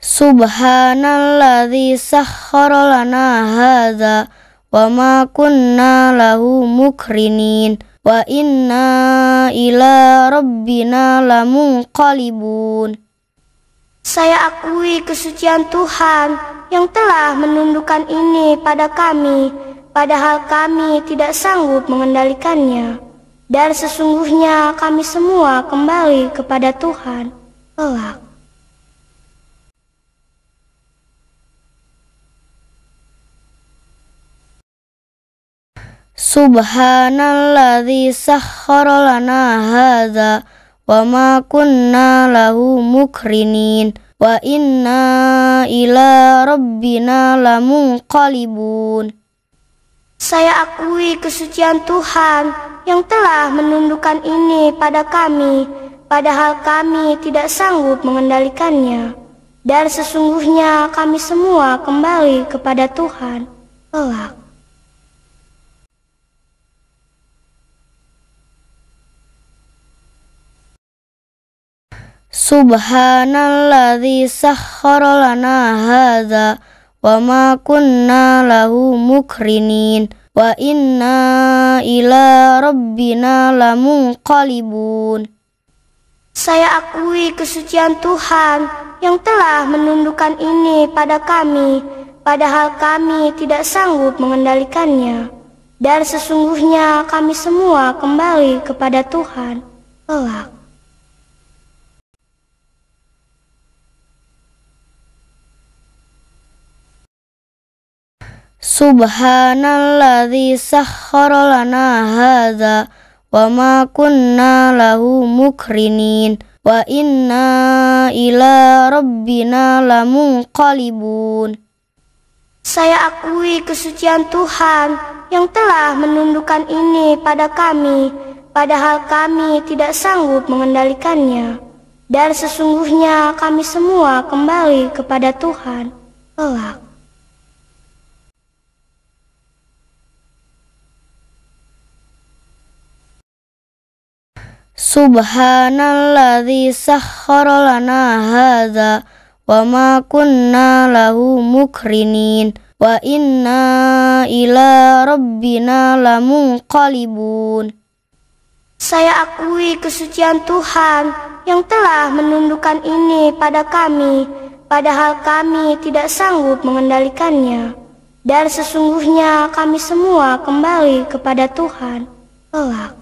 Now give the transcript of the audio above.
Subhanalladzi sakhkhara lana hadza wa ma kunna lahu mukrinin wa inna ila rabbina lamunqalibun Saya akui kesucian Tuhan yang telah menundukkan ini pada kami padahal kami tidak sanggup mengendalikannya dan sesungguhnya kami semua kembali kepada Tuhan kelak Subhanalladzi sakhkhara lana hadza wa ma kunna lahu mukrinin wa inna ila rabbina lamunqalibun Saya akui kesucian Tuhan yang telah menundukkan ini pada kami padahal kami tidak sanggup mengendalikannya dan sesungguhnya kami semua kembali kepada Tuhan kelak Subhanalladzi sakhkhara lana hadza wa ma kunna lahu mukrinin wa inna ila rabbina lamunqalibun Saya akui kesucian Tuhan yang telah menundukkan ini pada kami padahal kami tidak sanggup mengendalikannya dan sesungguhnya kami semua kembali kepada Tuhan kelak Subhanalladzi sakhkhara lana hadza wa ma kunna lahu mukrinin wa inna ila rabbina lamunqalibun Saya akui kesucian Tuhan yang telah menundukkan ini pada kami padahal kami tidak sanggup mengendalikannya dan sesungguhnya kami semua kembali kepada Tuhan kelak Subhanalladzi sakhkhara lana hadza wa ma kunna lahu mukrinin wa inna ila rabbina lamunqalibun Saya akui kesucian Tuhan yang telah menundukkan ini pada kami padahal kami tidak sanggup mengendalikannya dan sesungguhnya kami semua kembali kepada Tuhan kelak